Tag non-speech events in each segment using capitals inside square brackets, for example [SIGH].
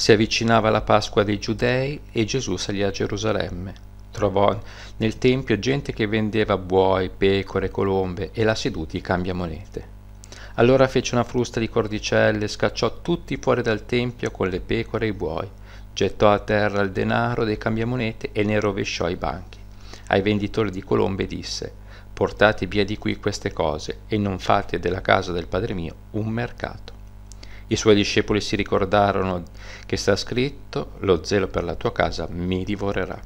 Si avvicinava la Pasqua dei Giudei e Gesù salì a Gerusalemme. Trovò nel Tempio gente che vendeva buoi, pecore, colombe e là seduti cambia monete. Allora fece una frusta di cordicelle, scacciò tutti fuori dal Tempio con le pecore e i buoi, gettò a terra il denaro dei cambiamonete e ne rovesciò i banchi. Ai venditori di colombe disse portate via di qui queste cose e non fate della casa del Padre mio un mercato. I suoi discepoli si ricordarono che sta scritto, lo zelo per la tua casa mi divorerà.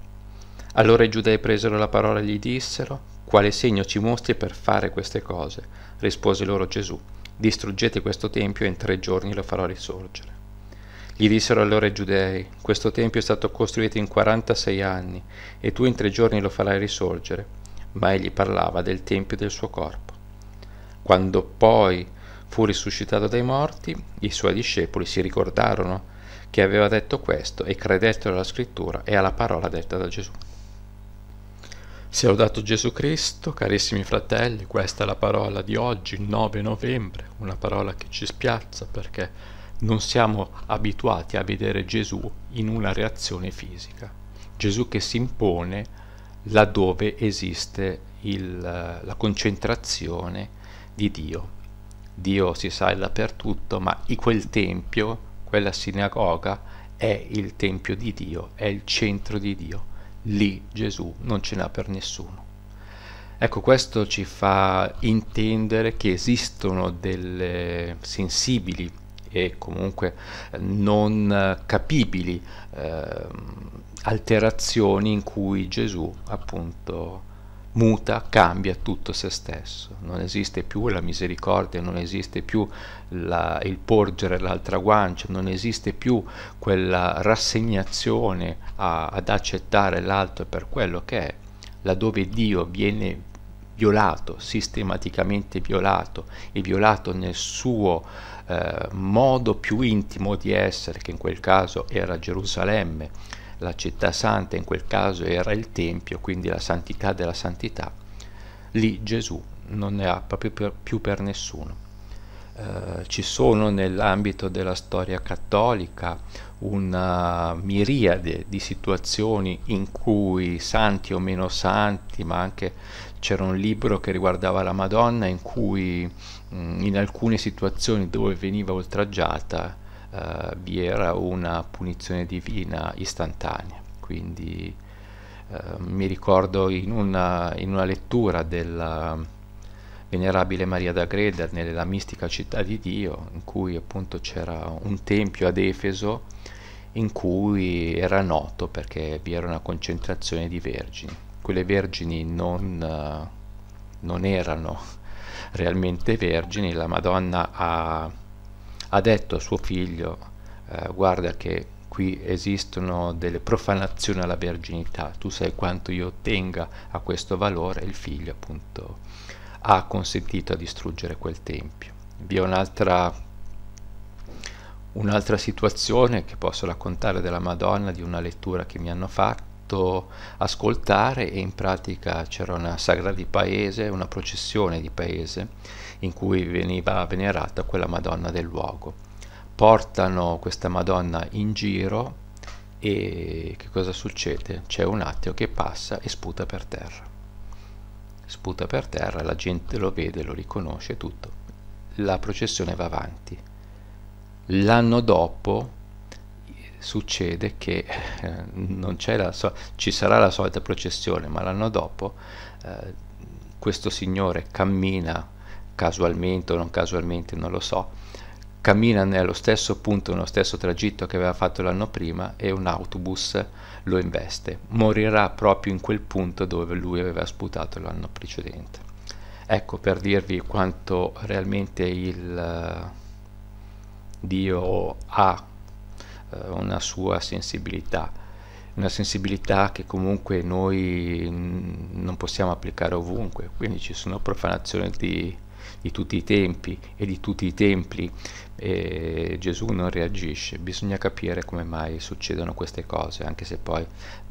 Allora i giudei presero la parola e gli dissero, quale segno ci mostri per fare queste cose? Rispose loro Gesù, distruggete questo tempio e in tre giorni lo farò risorgere. Gli dissero allora i giudei, questo tempio è stato costruito in 46 anni e tu in tre giorni lo farai risorgere, ma egli parlava del tempio del suo corpo. Quando poi fu risuscitato dai morti, i suoi discepoli si ricordarono che aveva detto questo e credettero alla scrittura e alla parola detta da Gesù. Sia lodato Gesù Cristo, carissimi fratelli, questa è la parola di oggi, 9 novembre, una parola che ci spiazza perché non siamo abituati a vedere Gesù in una reazione fisica. Gesù che si impone laddove esiste il, la concentrazione di Dio Dio si sa è dappertutto, ma quel tempio, quella sinagoga, è il tempio di Dio, è il centro di Dio. Lì Gesù non ce n'ha per nessuno. Ecco, questo ci fa intendere che esistono delle sensibili e comunque non capibili eh, alterazioni in cui Gesù appunto muta, cambia tutto se stesso, non esiste più la misericordia, non esiste più la, il porgere l'altra guancia, non esiste più quella rassegnazione a, ad accettare l'altro per quello che è, laddove Dio viene violato, sistematicamente violato e violato nel suo eh, modo più intimo di essere, che in quel caso era Gerusalemme, la città santa, in quel caso era il Tempio, quindi la santità della santità, lì Gesù non ne ha proprio per, più per nessuno. Eh, ci sono nell'ambito della storia cattolica una miriade di situazioni in cui santi o meno santi, ma anche c'era un libro che riguardava la Madonna in cui mh, mm, in alcune situazioni dove veniva oltraggiata eh, vi era una punizione divina istantanea. Quindi eh, mi ricordo in una, in una, lettura della Venerabile Maria da Greda nella mistica città di Dio, in cui appunto c'era un tempio ad Efeso in cui era noto perché vi era una concentrazione di vergini. Quelle vergini non, eh, non erano [LAUGHS] realmente vergini, la Madonna ha ha detto a suo figlio eh, guarda che qui esistono delle profanazioni alla verginità, tu sai quanto io tenga a questo valore, il figlio appunto ha consentito a distruggere quel tempio. Vi è un'altra, un'altra situazione che posso raccontare della Madonna, di una lettura che mi hanno fatto, fatto ascoltare e in pratica c'era una sagra di paese, una processione di paese in cui veniva venerata quella Madonna del luogo. Portano questa Madonna in giro e che cosa succede? C'è un attimo che passa e sputa per terra. Sputa per terra, la gente lo vede, lo riconosce tutto. La processione va avanti. L'anno dopo succede che eh, la, ci sarà la solita processione, ma l'anno dopo eh, questo signore cammina casualmente o non casualmente, non lo so, cammina nello stesso punto, nello stesso tragitto che aveva fatto l'anno prima e un autobus lo investe. Morirà proprio in quel punto dove lui aveva sputato l'anno precedente. Ecco per dirvi quanto realmente il eh, Dio ha eh, una sua sensibilità, una sensibilità che comunque noi non possiamo applicare ovunque, quindi ci sono profanazioni di, di tutti i tempi e di tutti i templi e Gesù non reagisce, bisogna capire come mai succedono queste cose, anche se poi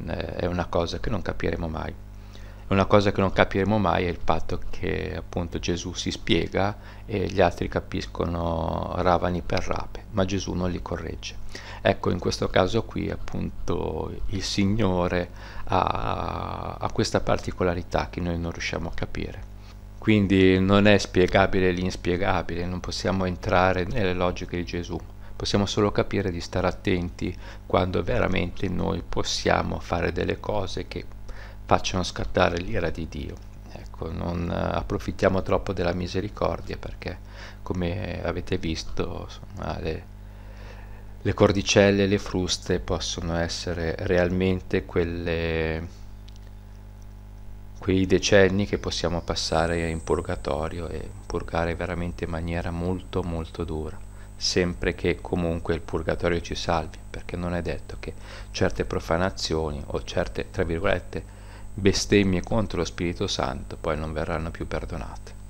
eh, è una cosa che non capiremo mai. Una cosa che non capiremo mai è il fatto che appunto Gesù si spiega e gli altri capiscono ravani per rape, ma Gesù non li corregge. Ecco, in questo caso qui appunto il Signore ha, ha questa particolarità che noi non riusciamo a capire quindi non è spiegabile l'inspiegabile, non possiamo entrare nelle logiche di Gesù, possiamo solo capire di stare attenti quando veramente noi possiamo fare delle cose che facciano scattare l'ira di Dio. Ecco, non eh, approfittiamo troppo della misericordia perché, come avete visto, insomma, le, le cordicelle e le fruste possono essere realmente quelle quei decenni che possiamo passare in purgatorio e purgare veramente in maniera molto molto dura, sempre che comunque il purgatorio ci salvi, perché non è detto che certe profanazioni o certe, tra virgolette, bestemmie contro lo Spirito Santo poi non verranno più perdonate.